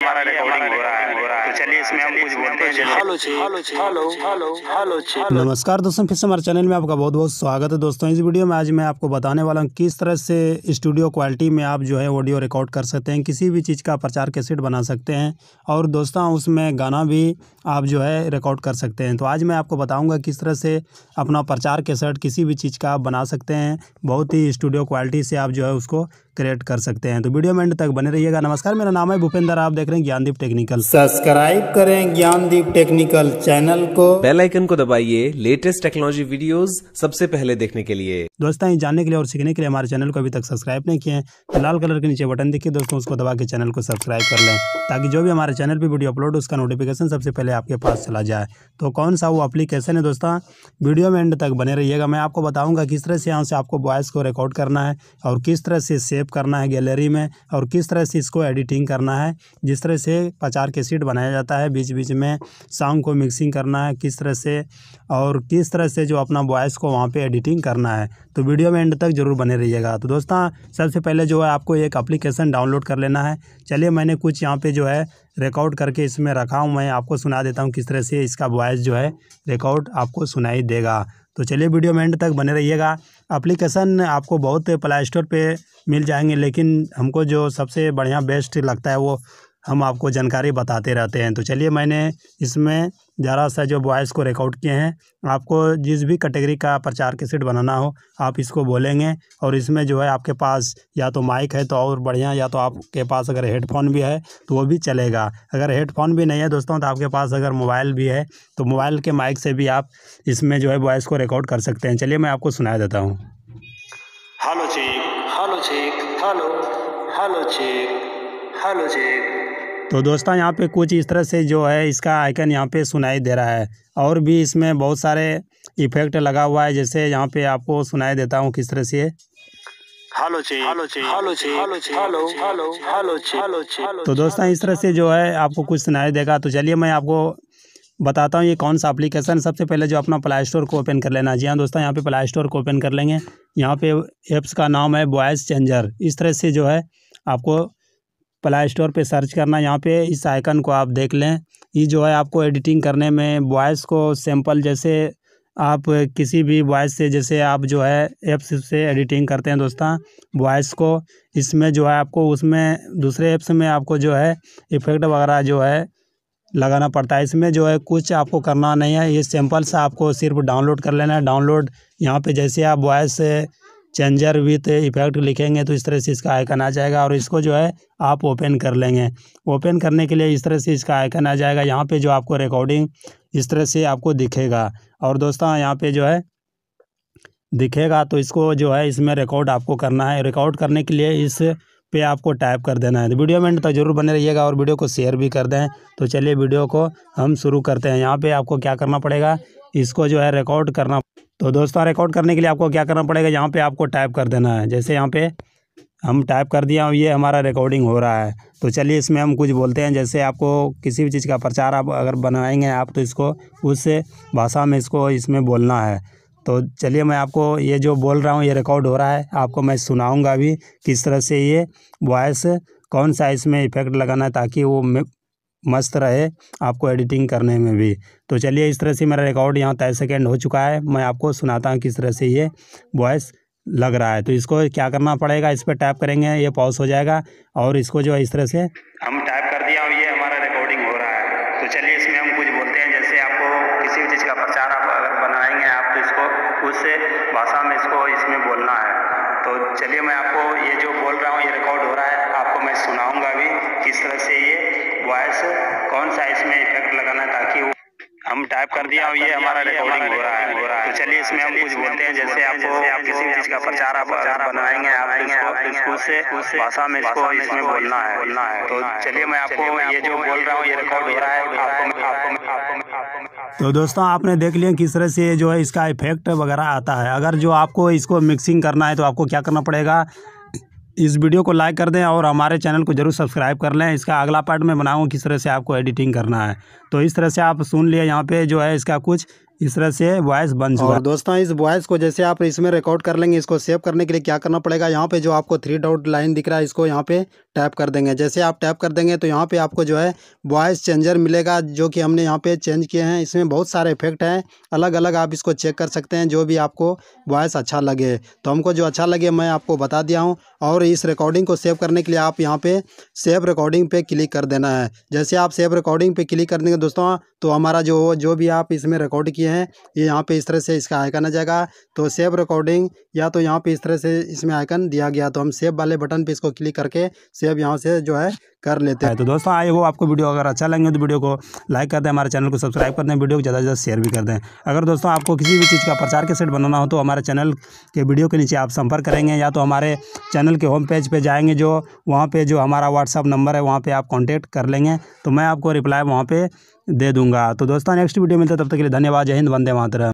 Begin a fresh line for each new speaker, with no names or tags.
para el नमस्कार दोस्तों फिर से हमारे चैनल में आपका बहुत बहुत स्वागत है दोस्तों इस वीडियो में आज मैं आपको बताने वाला हूँ किस तरह से स्टूडियो क्वालिटी में आप जो है ऑडियो रिकॉर्ड कर सकते हैं किसी भी चीज़ का प्रचार कैसेट बना सकते हैं और दोस्तों उसमें गाना भी आप जो है रिकॉर्ड कर सकते हैं तो आज मैं आपको बताऊँगा किस तरह से अपना प्रचार कैसेट किसी भी चीज़ का आप बना सकते हैं बहुत ही स्टूडियो क्वालिटी से आप जो है उसको क्रिएट कर सकते हैं तो वीडियो में एंड तक बने रहिएगा नमस्कार मेरा नाम है भूपेंद्र आप देख रहे हैं ज्ञानदीप टेक्निकल सब्सक्राइब सब्सक्राइब करें ज्ञानदीप टेक्निकल चैनल को बेल आइकन को दबाइए लेटेस्ट टेक्नोलॉजी वीडियोस सबसे पहले देखने के लिए दोस्तों ये जानने के लिए और सीखने के लिए हमारे चैनल को अभी तक सब्सक्राइब नहीं किए हैं तो लाल कलर के नीचे बटन देखिए दोस्तों उसको दबा के चैनल को सब्सक्राइब कर लें ताकि जो भी हमारे चैनल पर वीडियो अपलोड उसका नोटिफिकेशन सबसे पहले आपके पास चला जाए तो कौन सा वो अप्लीकेशन है दोस्तों वीडियो में एंड तक बने रहिएगा मैं आपको बताऊँगा किस तरह से यहाँ से आपको वॉयस को रिकॉर्ड करना है और किस तरह से सेव करना है गैलरी में और किस तरह से इसको एडिटिंग करना है जिस तरह से प्रचार के सीट बनाया जा जाता है बीच बीच में सॉन्ग को मिक्सिंग करना है किस तरह से और किस तरह से जो अपना वॉइस को वहाँ पे एडिटिंग करना है तो वीडियो में एंड तक ज़रूर बने रहिएगा तो दोस्तों सबसे पहले जो है आपको एक अप्लीकेशन डाउनलोड कर लेना है चलिए मैंने कुछ यहाँ पर जो है रिकॉर्ड करके इसमें रखा हूँ मैं आपको सुना देता हूँ किस तरह से इसका वॉइस जो है रिकॉर्ड आपको सुनाई देगा तो चलिए वीडियो में एंड तक बने रहिएगा एप्लीकेशन आपको बहुत प्ले स्टोर पर मिल जाएंगे लेकिन हमको जो सबसे बढ़िया बेस्ट लगता है वो हम आपको जानकारी बताते रहते हैं तो चलिए मैंने इसमें ज़रा सा जो बॉयज़ को रिकॉर्ड किए हैं आपको जिस भी कैटेगरी का प्रचार के सीट बनाना हो आप इसको बोलेंगे और इसमें जो है आपके पास या तो माइक है तो और बढ़िया या तो आपके पास अगर हेडफोन भी है तो वो भी चलेगा अगर हेडफोन भी नहीं है दोस्तों तो आपके पास अगर मोबाइल भी है तो मोबाइल के माइक से भी आप इसमें जो है वॉइस को रिकॉर्ड कर सकते हैं चलिए मैं आपको सुना देता हूँ hello check hello check hello hello check hello check तो दोस्तों यहाँ पे कुछ इस तरह से जो है इसका आइकन यहाँ पे सुनाई दे रहा है और भी इसमें बहुत सारे इफेक्ट लगा हुआ है जैसे यहाँ पे आपको सुनाई देता हूँ किस तरह से तो दोस्तों इस तरह से जो है आपको कुछ सुनाई देगा तो चलिए मैं आपको बताता हूँ ये कौन सा एप्लीकेशन सबसे पहले जो अपना प्ले स्टोर को ओपन कर लेना जी हाँ दोस्तों यहाँ पे प्ले स्टोर को ओपन कर लेंगे यहाँ पे ऐप्स का नाम है बॉयज़ चेंजर इस तरह से जो है आपको प्ले स्टोर पर सर्च करना यहाँ पे इस आइकन को आप देख लें ये जो है आपको एडिटिंग करने में वॉइस को सैम्पल जैसे आप किसी भी वॉइस से जैसे आप जो है ऐप्स से एडिटिंग करते हैं दोस्तों वॉइस को इसमें जो है आपको उसमें दूसरे ऐप्स में आपको जो है इफ़ेक्ट वगैरह जो है लगाना पड़ता है इसमें जो है कुछ आपको करना नहीं है ये सैम्पल्स आपको सिर्फ डाउनलोड कर लेना है डाउनलोड यहाँ पे जैसे आप वॉइस चेंजर विथ इफेक्ट लिखेंगे तो इस तरह से इसका आइकन आ जाएगा और इसको जो है आप ओपन कर लेंगे ओपन करने के लिए इस तरह से इसका आइकन आ जाएगा यहाँ पे जो आपको रिकॉर्डिंग इस तरह से आपको दिखेगा और दोस्तों यहाँ पे जो है दिखेगा तो इसको जो है इसमें रिकॉर्ड आपको करना है रिकॉर्ड करने के लिए इस पे आपको टाइप कर देना है तो वीडियो में तो ज़रूर बने रहिएगा और वीडियो को शेयर भी कर दें तो चलिए वीडियो को हम शुरू करते हैं यहाँ पे आपको क्या करना पड़ेगा इसको जो है रिकॉर्ड करना तो दोस्तों रिकॉर्ड करने के लिए आपको क्या करना पड़ेगा यहाँ पे आपको टाइप कर देना है जैसे यहाँ पे हम टाइप कर दिया ये हमारा रिकॉर्डिंग हो रहा है तो चलिए इसमें हम कुछ बोलते हैं जैसे आपको किसी भी चीज़ का प्रचार आप अगर बनाएंगे आप तो इसको उस भाषा में इसको इसमें बोलना है तो चलिए मैं आपको ये जो बोल रहा हूँ ये रिकॉर्ड हो रहा है आपको मैं सुनाऊँगा भी किस तरह से ये वॉइस कौन सा इसमें इफ़ेक्ट लगाना है ताकि वो मस्त रहे आपको एडिटिंग करने में भी तो चलिए इस तरह से मेरा रिकॉर्ड यहाँ तेईस सेकेंड हो चुका है मैं आपको सुनाता हूँ किस तरह से ये वॉइस लग रहा है तो इसको क्या करना पड़ेगा इस पर टैप करेंगे ये पॉज हो जाएगा और इसको जो है इस तरह से हम टैप कर दिया और ये हमारा रिकॉर्डिंग हो रहा है तो चलिए इसमें हम कुछ बोलते हैं जैसे आपको किसी भी चीज़ का प्रचार आप अगर बनाएंगे आप तो इसको उस भाषा में इसको इसमें बोलना है तो चलिए मैं आपको ये जो बोल रहा हूँ ये रिकॉर्ड हो रहा है आपको मैं सुनाऊँगा भी किस तरह से ये वॉइस कौन सा इसमें इफेक्ट लगाना ताकि वो हम टाइप कर दिया ये हमारा रिकॉर्डिंग हो रहा है हो रहा है तो चलिए इसमें हम कुछ बोलते हैं जैसे आपको आप किसी चीज का प्रचार आप बनाएंगे आप से उस भाषा में इसको इसमें बोलना है बोलना है तो चलिए मैं आपको
ये जो बोल रहा हूँ ये रिकॉर्ड हो रहा है आपको आपको आपको
तो दोस्तों आपने देख लिया किस तरह से जो है इसका इफेक्ट वगैरह आता है अगर जो आपको इसको मिक्सिंग करना है तो आपको क्या करना पड़ेगा इस वीडियो को लाइक कर दें और हमारे चैनल को जरूर सब्सक्राइब कर लें इसका अगला पार्ट मैं बनाऊँगा किस तरह से आपको एडिटिंग करना है तो इस तरह से आप सुन लिया यहाँ पर जो है इसका कुछ इस तरह से वॉइस बन चुका और
दोस्तों इस वॉइस को जैसे आप इसमें रिकॉर्ड कर लेंगे इसको सेव करने के लिए क्या करना पड़ेगा यहाँ पे जो आपको थ्री डॉट लाइन दिख रहा है इसको यहाँ पे टैप कर देंगे जैसे आप टैप कर देंगे तो यहाँ पे आपको जो है वॉइस चेंजर मिलेगा जो कि हमने यहाँ पे चेंज किए हैं इसमें बहुत सारे इफेक्ट हैं अलग अलग आप इसको चेक कर सकते हैं जो भी आपको वॉइस अच्छा लगे तो हमको जो अच्छा लगे मैं आपको बता दिया हूँ और इस रिकॉर्डिंग को सेव करने के लिए आप यहाँ पर सेव रिकॉर्डिंग पे क्लिक कर देना है जैसे आप सेव रिकॉर्डिंग पे क्लिक कर देंगे दोस्तों तो हमारा जो जो भी आप इसमें रिकॉर्ड किए हैं ये यहाँ पे इस तरह से इसका आइकन आ जाएगा तो सेव रिकॉर्डिंग या तो यहाँ पे इस तरह से इसमें आइकन दिया गया तो हम सेव वाले बटन पे इसको क्लिक करके सेव यहाँ से जो है कर लेते
हैं तो दोस्तों आए वो आपको वीडियो अगर अच्छा लगे तो वीडियो को लाइक कर दें हमारे चैनल को सब्सक्राइब कर दें वीडियो को ज़्यादा से ज़्यादा शेयर भी कर दें अगर दोस्तों आपको किसी भी चीज़ का प्रचार के सेट बनाना हो तो हमारे चैनल के वीडियो के नीचे आप संपर्क करेंगे या तो हमारे चैनल के होम पेज पर जाएंगे जो वहाँ पर जो हमारा व्हाट्सअप नंबर है वहाँ पर आप कॉन्टैक्ट कर लेंगे तो मैं आपको रिप्लाई वहाँ पर दे दूँगा तो दोस्तों नेक्स्ट वीडियो मिलता है तब तक के लिए धन्यवाद जय हिंद वंदे मातरम